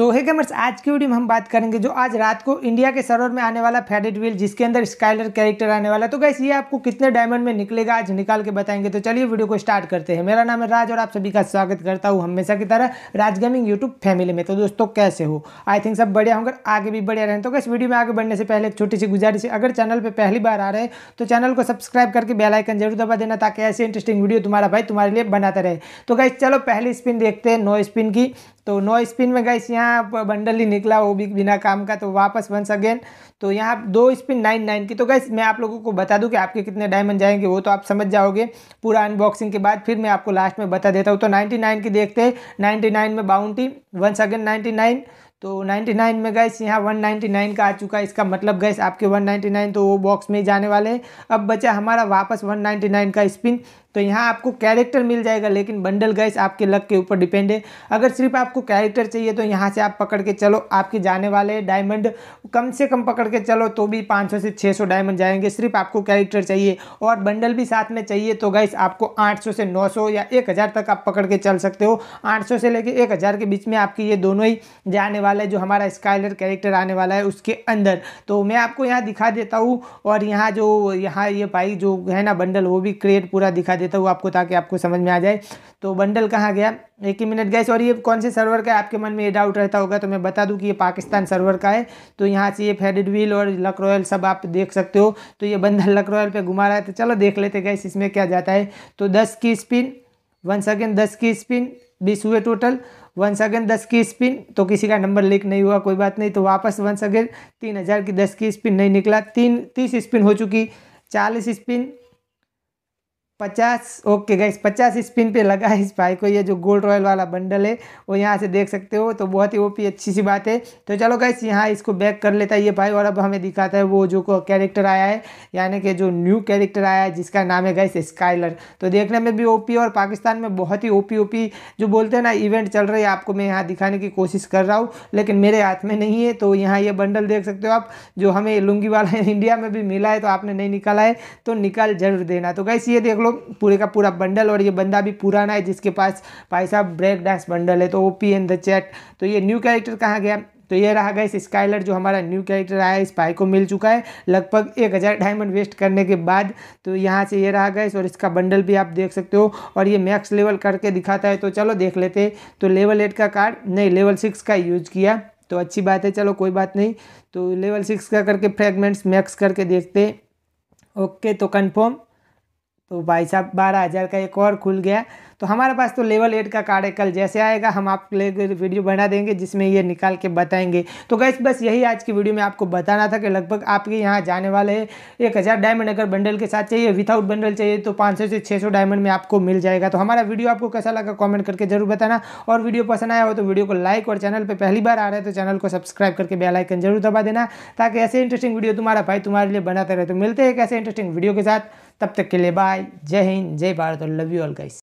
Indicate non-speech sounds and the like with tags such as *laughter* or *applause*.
सो है गेमर्स आज की वीडियो में हम बात करेंगे जो आज रात को इंडिया के सर्वर में आने वाला फेडेड व्हील जिसके अंदर स्काइलर कैरेक्टर आने वाला तो गैस ये आपको कितने डायमंड में निकलेगा आज निकाल के बताएंगे तो चलिए वीडियो को स्टार्ट करते हैं मेरा नाम है राज और आप सभी का स्वागत करता हूँ हमेशा की तरह राज गेमिंग यूट्यूब फैमिली में तो दोस्तों कैसे हो आई थिंक सब बढ़िया होंगे आगे भी बढ़िया रहें तो गैस वीडियो में आगे बढ़ने से पहले एक छोटी सी गुजारिश है अगर चैनल पर पहली बार आ रहे हैं तो चैनल को सब्सक्राइब करके बेलाइकन जरूर दबा देना ताकि ऐसे इंटरेस्टिंग वीडियो तुम्हारा भाई तुम्हारे लिए बनाता रहे तो गैस चलो पहली स्पिन देखते हैं नो स्पिन की तो नो स्पिन में गाइस यहाँ बंडल ही निकला वो भी बिना काम का तो वापस वंस अगेन तो यहाँ दो स्पिन नाइन नाइन की तो गाइस मैं आप लोगों को बता दूं कि आपके कितने डायमंड जाएंगे वो तो आप समझ जाओगे पूरा अनबॉक्सिंग के बाद फिर मैं आपको लास्ट में बता देता हूँ तो नाइन्टी नाइन की देखते हैं नाइन्टी नाइन में bounty once again ninety nine तो 99 में गैस यहाँ 199 का आ चुका है इसका मतलब गैस आपके 199 तो वो बॉक्स में ही जाने वाले हैं अब बचा हमारा वापस 199 का स्पिन तो यहाँ आपको कैरेक्टर मिल जाएगा लेकिन बंडल गैस आपके लक के ऊपर डिपेंड है अगर सिर्फ आपको कैरेक्टर चाहिए तो यहाँ से आप पकड़ के चलो आपके जाने वाले डायमंड कम से कम पकड़ के चलो तो भी 500 से 600 डायमंड जाएंगे सिर्फ आपको कैरेक्टर चाहिए और बंडल भी साथ में चाहिए तो गैस आपको आठ से नौ या एक तक आप पकड़ के चल सकते हो आठ से लेकर एक के बीच में आपकी ये दोनों ही जाने वाला है जो हमारा स्काइलर कैरेक्टर आने वाला है उसके अंदर तो मैं आपको यहाँ दिखा देता हूँ और यहाँ जो यहाँ ये भाई जो है ना बंडल वो भी क्रिएट पूरा दिखा देता हूँ आपको ताकि आपको समझ में आ जाए तो बंडल कहाँ गया एक ही मिनट गैस और ये कौन से सर्वर का है आपके मन में ये डाउट रहता होगा तो मैं बता दूं कि ये पाकिस्तान सर्वर का है तो यहाँ से ये फेडेड व्हील और लक रॉयल सब आप देख सकते हो तो ये बंडल लक रॉयल पर घुमा रहा है तो चलो देख लेते गैस इसमें क्या जाता है तो दस की स्पिन वन सेकेंड दस की स्पिन बीस हुए टोटल वन सेकेंड दस की स्पिन तो किसी का नंबर लीक नहीं हुआ कोई बात नहीं तो वापस वन सेकेंड तीन हज़ार की दस की स्पिन नहीं निकला तीन तीस स्पिन हो चुकी चालीस स्पिन पचास ओके गाइस पचास स्पिन पे लगा है इस भाई को ये जो गोल्ड रॉयल वाला बंडल है वो यहाँ से देख सकते हो तो बहुत ही ओपी अच्छी सी बात है तो चलो गाइस यहाँ इसको बैक कर लेता है ये भाई और अब हमें दिखाता है वो जो कैरेक्टर आया है यानी कि जो न्यू कैरेक्टर आया है जिसका नाम है गाइस स्काइलर तो देखने में भी ओ और पाकिस्तान में बहुत ही ओ पी जो बोलते हैं ना इवेंट चल रही है आपको मैं यहाँ दिखाने की कोशिश कर रहा हूँ लेकिन मेरे हाथ में नहीं है तो यहाँ ये बंडल देख सकते हो आप जो हमें लुंगी वाला इंडिया *laughs* में भी मिला है तो आपने नहीं निकाला है तो निकाल जरूर देना तो गैस ये देख लो लोग पूरे का पूरा बंडल और ये बंदा भी पुराना है जिसके पास भाई साहब ब्रेक डांस बंडल है तो open the chat तो ये न्यू कैरेक्टर कहाँ गया तो ये रहा गया इस स्काइलर जो हमारा न्यू कैरेक्टर आया इस भाई को मिल चुका है लगभग एक हज़ार डायमंड वेस्ट करने के बाद तो यहाँ से ये रहा गया और इसका बंडल भी आप देख सकते हो और ये मैक्स लेवल करके दिखाता है तो चलो देख लेते तो लेवल एट का कार्ड नहीं लेवल सिक्स का यूज किया तो अच्छी बात है चलो कोई बात नहीं तो लेवल सिक्स का करके फ्रेगमेंट्स मैक्स करके देखते ओके तो कन्फर्म तो भाई साहब बारह हज़ार का एक और खुल गया तो हमारे पास तो लेवल एट का कार्ड है कल जैसे आएगा हम आप वीडियो बना देंगे जिसमें ये निकाल के बताएंगे तो गैस बस यही आज की वीडियो में आपको बताना था कि लगभग आपके यहाँ जाने वाले एक हज़ार डायमंड अगर बंडल के साथ चाहिए विदाउट बंडल चाहिए तो पाँच सौ से छः सौ डायमंड में आपको मिल जाएगा तो हमारा वीडियो आपको कैसा लगा कॉमेंट करके जरूर बताना और वीडियो पसंद आया हो तो वीडियो को लाइक और चैनल पर पहली बार आ रहा है तो चैनल को सब्सक्राइब करके बेलाइकन जरूर दबा देना ताकि ऐसे इंटरेस्टिंग वीडियो तुम्हारा भाई तुम्हारे लिए बनाते रहे तो मिलते हैं एक ऐसे इंटरेस्टिंग वीडियो के साथ तब तक के लिए बाय जय हिंद जय भारत और लव यू ऑल गाइस